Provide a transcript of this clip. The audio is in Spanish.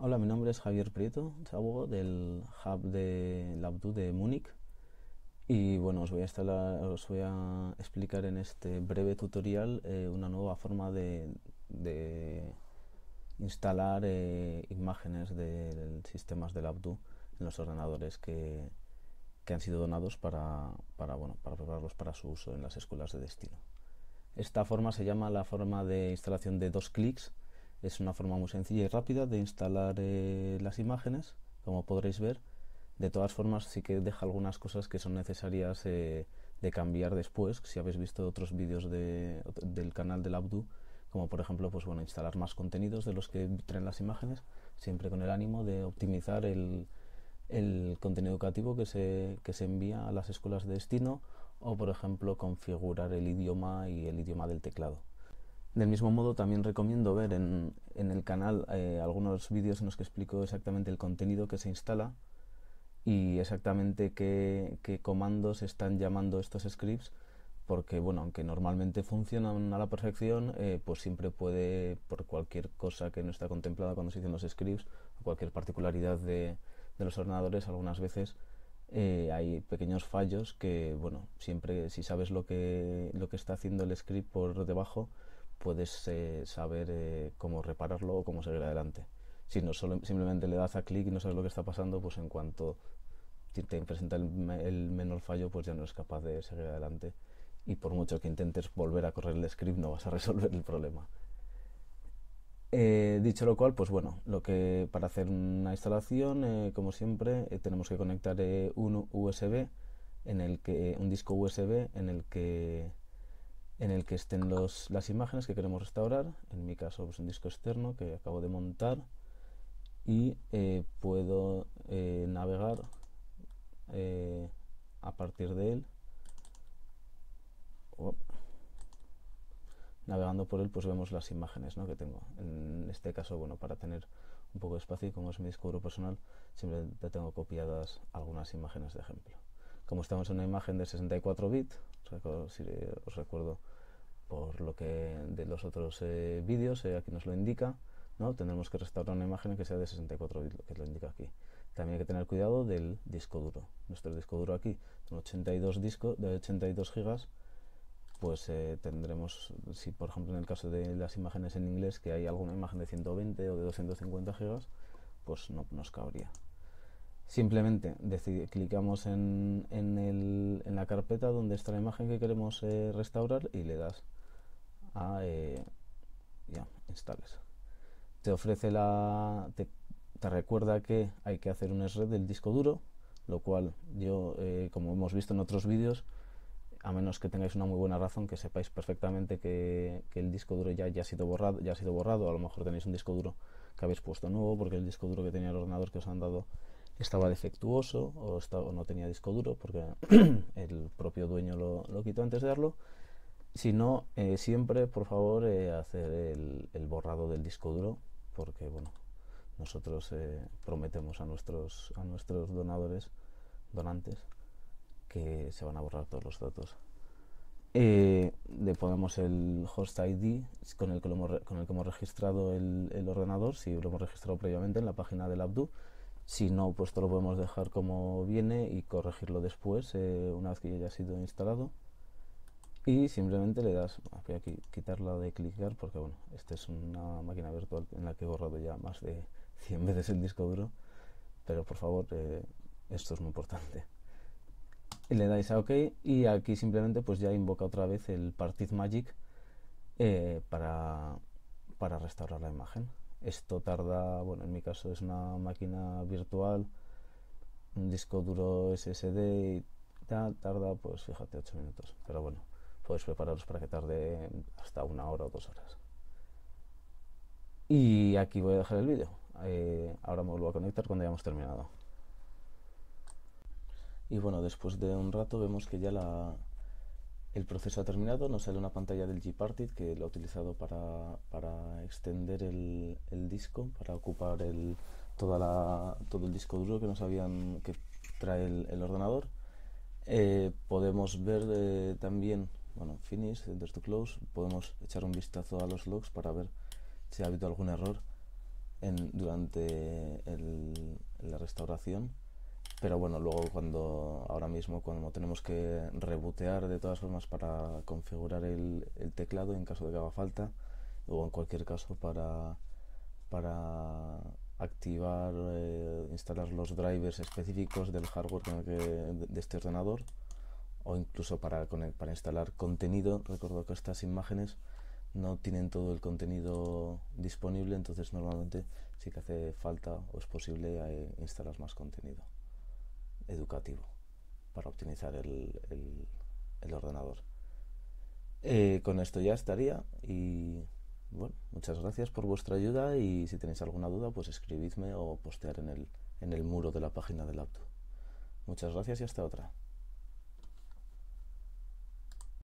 Hola, mi nombre es Javier Prieto, del Hub de Labdoo de Múnich y bueno, os voy, a os voy a explicar en este breve tutorial eh, una nueva forma de, instalar eh, imágenes de, sistemas de Labdoo en los ordenadores que, han sido donados para, para, para para su uso en las escuelas de destino. Esta forma se llama la forma de instalación de dos clics es una forma muy sencilla y rápida de instalar eh, las imágenes, como podréis ver. De todas formas, sí que deja algunas cosas que son necesarias eh, de cambiar después, si habéis visto otros vídeos del canal del Abdu, como por ejemplo, pues bueno, instalar más contenidos de los que traen las imágenes, siempre con el ánimo de optimizar el, contenido educativo que se, que se envía a las escuelas de destino o por ejemplo configurar el idioma y el idioma del teclado. Del mismo modo, también recomiendo ver en, el canal eh, algunos vídeos en los que explico exactamente el contenido que se instala y exactamente qué, comandos están llamando estos scripts, porque, bueno, aunque normalmente funcionan a la perfección, eh, pues siempre puede, por cualquier cosa que no está contemplada cuando se hacen los scripts, cualquier particularidad de, los ordenadores, algunas veces eh, hay pequeños fallos que, bueno, siempre si sabes lo que, lo que está haciendo el script por debajo, puedes eh, saber eh, cómo repararlo o cómo seguir adelante. Si no solo, simplemente le das a clic y no sabes lo que está pasando, pues en cuanto te presenta el, menor fallo, pues ya no es capaz de seguir adelante. Y por mucho que intentes volver a correr el script, no vas a resolver el problema. Eh, dicho lo cual, pues bueno, lo que para hacer una instalación, como siempre, tenemos que conectar un USB en el que un disco USB en el que en el que estén las imágenes que queremos restaurar, en mi caso es pues, un disco externo que acabo de montar y eh, puedo eh, navegar eh, a partir de él oh. navegando por él pues vemos las imágenes que tengo en este caso bueno para tener un poco de espacio y como es mi disco duro personal siempre tengo copiadas algunas imágenes de ejemplo como estamos en una imagen de 64 bits, si eh, os recuerdo por lo que de los otros eh, vídeos, eh, aquí nos lo indica, ¿no? tendremos que restaurar una imagen que sea de 64 bits, lo que lo indica aquí. También hay que tener cuidado del disco duro. Nuestro disco duro aquí, un 82 discos de 82 gigas, pues tendremos, si por ejemplo en el caso de las imágenes en inglés, que hay alguna imagen de 120 o de 250 gigas, pues no nos cabría. Simplemente decide, clicamos en, en, la carpeta donde está la imagen que queremos eh, restaurar y le das a eh, instales. Te ofrece la. Te, recuerda que hay que hacer un SRED del disco duro, lo cual yo, eh, como hemos visto en otros vídeos, a menos que tengáis una muy buena razón, que sepáis perfectamente que, el disco duro ya, ha sido borrado, ya ha sido borrado, a lo mejor tenéis un disco duro que habéis puesto nuevo, porque el disco duro que tenía el ordenador que os han dado estaba defectuoso o, no tenía disco duro porque el propio dueño lo, quitó antes de darlo. Si no, eh, siempre, por favor, eh, hacer el, borrado del disco duro porque, bueno, nosotros eh, prometemos a nuestros, a nuestros donadores, donantes, que se van a borrar todos los datos. le ponemos el host ID con el que, hemos, con el que hemos registrado el, el ordenador, si lo hemos registrado previamente en la página del Abdu si no, pues te lo podemos dejar como viene y corregirlo después, eh, una vez que ya haya sido instalado. Y simplemente le das, voy a quitarla de clicar porque bueno, esta es una máquina virtual en la que he borrado ya más de 100 veces el disco duro, pero por favor, eh, esto es muy importante. Y le dais a OK y aquí simplemente pues ya invoca otra vez el Partiz Magic eh, para restaurar la imagen. Esto tarda, bueno, en mi caso es una máquina virtual, un disco duro SSD y tal, tarda, pues fíjate, 8 minutos. Pero bueno, podéis prepararos para que tarde hasta una hora o dos horas. Y aquí voy a dejar el vídeo. Eh, ahora me vuelvo a conectar cuando hayamos terminado. Y bueno, después de un rato vemos que ya la, el proceso ha terminado, nos sale una pantalla del Gparted que lo ha utilizado para, para extender el, disco, para ocupar el, toda la, todo el disco duro que nos habían que trae el, ordenador. Eh, podemos ver eh, también, bueno, finish, enter to close, podemos echar un vistazo a los logs para ver si ha habido algún error en, durante la restauración. Pero bueno, luego cuando ahora mismo cuando tenemos que rebotear de todas formas para configurar el, teclado en caso de que haga falta o en cualquier caso para, para activar, eh, instalar los drivers específicos del hardware de, este ordenador o incluso para, para instalar contenido. Recuerdo que estas imágenes no tienen todo el contenido disponible, entonces normalmente sí que hace falta o es posible eh, instalar más contenido educativo para optimizar el, ordenador. Eh, con esto ya estaría y bueno, muchas gracias por vuestra ayuda y si tenéis alguna duda pues escribidme o postear en el, muro de la página del auto Muchas gracias y hasta otra.